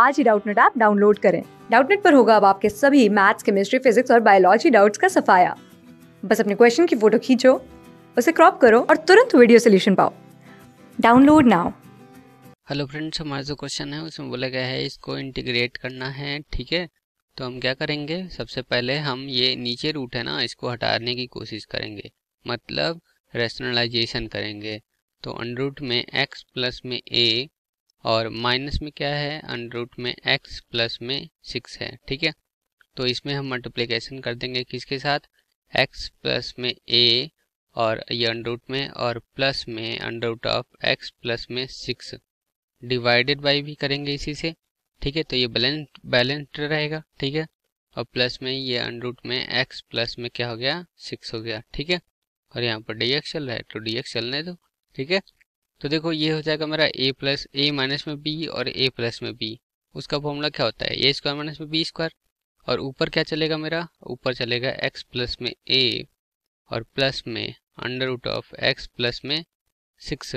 आज ही Doubtnut app download करें डाउटनेट पर होगा अब आपके सभी मैथ्स केमिस्ट्री फिजिक्स और बायोलॉजी डाउट्स का सफाया बस अपने क्वेश्चन की फोटो खींचो उसे क्रॉप करो और तुरंत वीडियो सोल्यूशन पाओ डाउनलोड नाउ हेलो फ्रेंड्स हमारा जो क्वेश्चन है उसमें बोला गया है इसको इंटीग्रेट करना है ठीक है तो हम क्या करेंगे सबसे पहले हम ये नीचे रूट है ना इसको हटाने की कोशिश करेंगे मतलब रेशनलाइजेशन करेंगे तो अंडर रूट में एक्स प्लस में ए और माइनस में क्या है अंडर रूट में एक्स प्लस में सिक्स है ठीक है तो इसमें हम मल्टीप्लिकेशन कर देंगे किसके साथ एक्स प्लस में ए और ये अंडर रूट में और प्लस में under root of x plus में सिक्स डिवाइडेड बाई भी करेंगे इसी से ठीक है तो ये बैलेंस बैलेंस्ड रहेगा ठीक है और प्लस में ये अंडर रूट में एक्स प्लस में क्या हो गया सिक्स हो गया ठीक है और यहाँ पर डी एक्स चल रहा है तो डी एक्स चलने दो ठीक है तो देखो ये हो जाएगा मेरा ए प्लस ए माइनस में बी और ए प्लस में बी उसका फॉर्मूला क्या होता है ए स्क्वायर माइनस में बी स्क्वायर और ऊपर क्या चलेगा मेरा ऊपर चलेगा एक्स प्लस में ए और प्लस में under root of x plus में six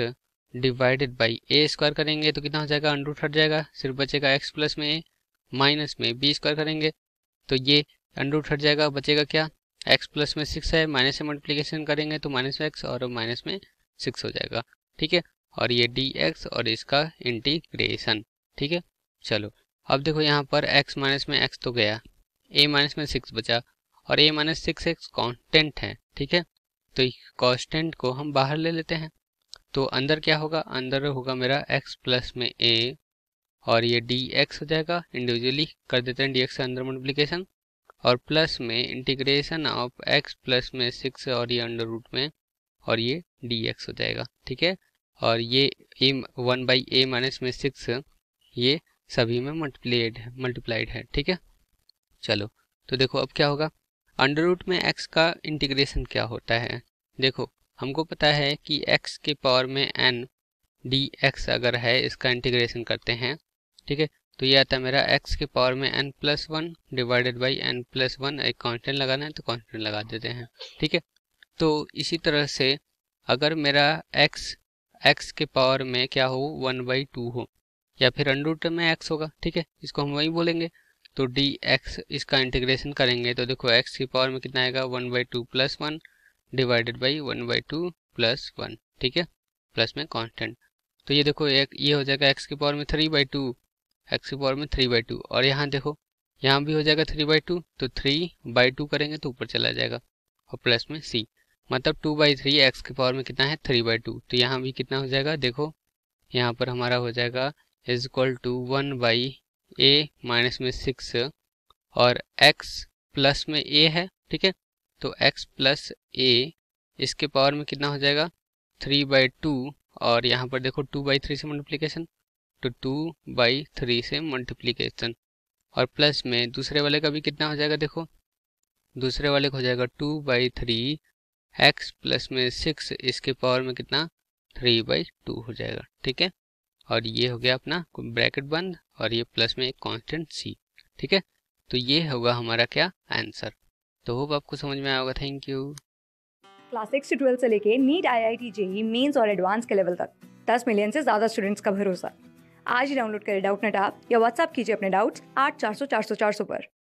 divided by a square करेंगे तो कितना हो जाएगा अंडर रूट हट जाएगा सिर्फ बचेगा एक्स प्लस में ए माइनस में बी स्क्वायर करेंगे तो ये अंडर रूट हट जाएगा बचेगा क्या एक्स प्लस में सिक्स है माइनस से मल्टीप्लीकेशन करेंगे तो माइनस में एक्स और माइनस में सिक्स हो जाएगा ठीक है और ये डी एक्स और इसका इंटीग्रेशन ठीक है चलो अब देखो यहाँ पर एक्स माइनस में एक्स तो गया ए माइनस में सिक्स बचा और a minus six x constant है ठीक है तो कॉन्स्टेंट को हम बाहर ले लेते हैं तो अंदर क्या होगा अंदर होगा मेरा एक्स प्लस में ए और ये डी एक्स हो जाएगा इंडिविजुअली कर देते हैं डी एक्स का अंदर मल्टीप्लीकेशन और प्लस में इंटीग्रेशन ऑफ एक्स प्लस में सिक्स और ये अंडर रूट में और ये डी एक्स हो जाएगा ठीक है और ये a one by a minus में सिक्स ये सभी में मल्टीप्लेड है मल्टीप्लाइड है ठीक है चलो तो देखो अब क्या होगा अंडर रूट में एक्स का इंटीग्रेशन क्या होता है देखो हमको पता है कि एक्स के पावर में एन डी एक्स अगर है इसका इंटीग्रेशन करते हैं ठीक है तो ये आता है मेरा एक्स के पावर में n plus one divided by n plus one एक कांस्टेंट लगाना है तो कांस्टेंट लगा देते हैं ठीक है तो इसी तरह से अगर मेरा एक्स एक्स के पावर में क्या हो वन बाई टू हो या फिर अंडरूट में एक्स होगा ठीक है इसको हम वही बोलेंगे तो डी एक्स इसका इंटीग्रेशन करेंगे तो देखो एक्स की पावर में कितना आएगा one by two plus one divided by one by two plus one ठीक है प्लस में कांस्टेंट तो ये देखो एक ये हो जाएगा एक्स की पावर में थ्री बाई टू एक्स की पावर में थ्री बाई टू और यहाँ देखो यहाँ भी हो जाएगा थ्री बाई टू तो थ्री बाई टू करेंगे तो ऊपर चला जाएगा और प्लस में सी मतलब टू बाई थ्री एक्स के पावर में कितना है थ्री बाई टू तो यहाँ भी कितना हो जाएगा देखो यहाँ पर हमारा हो जाएगा is equal to one by a minus में सिक्स और एक्स प्लस में ए है ठीक है तो एक्स प्लस ए इसके पावर में कितना हो जाएगा थ्री बाई टू और यहाँ पर देखो टू बाई थ्री से मल्टीप्लीकेशन तो टू बाई थ्री से मल्टीप्लीकेशन और प्लस में दूसरे वाले का भी कितना हो जाएगा देखो दूसरे वाले का हो जाएगा two by three x plus में सिक्स इसके पावर में कितना थ्री बाई टू हो जाएगा ठीक है और ये हो गया अपना ब्रैकेट बंद और ये प्लस में एक कॉन्स्टेंट सी ठीक है तो ये होगा हमारा क्या आंसर तो होप आपको समझ में आएगा थैंक यू क्लास सिक्स से ट्वेल्थ से लेके NEET I I T JEE mains और एडवांस के लेवल तक दस मिलियन से ज्यादा स्टूडेंट्स का भरोसा आज ही डाउनलोड करें डाउट नेट आप या व्हाट्सअप कीजिए अपने डाउट्स आठ चार सौ चार सौ चार सौ पर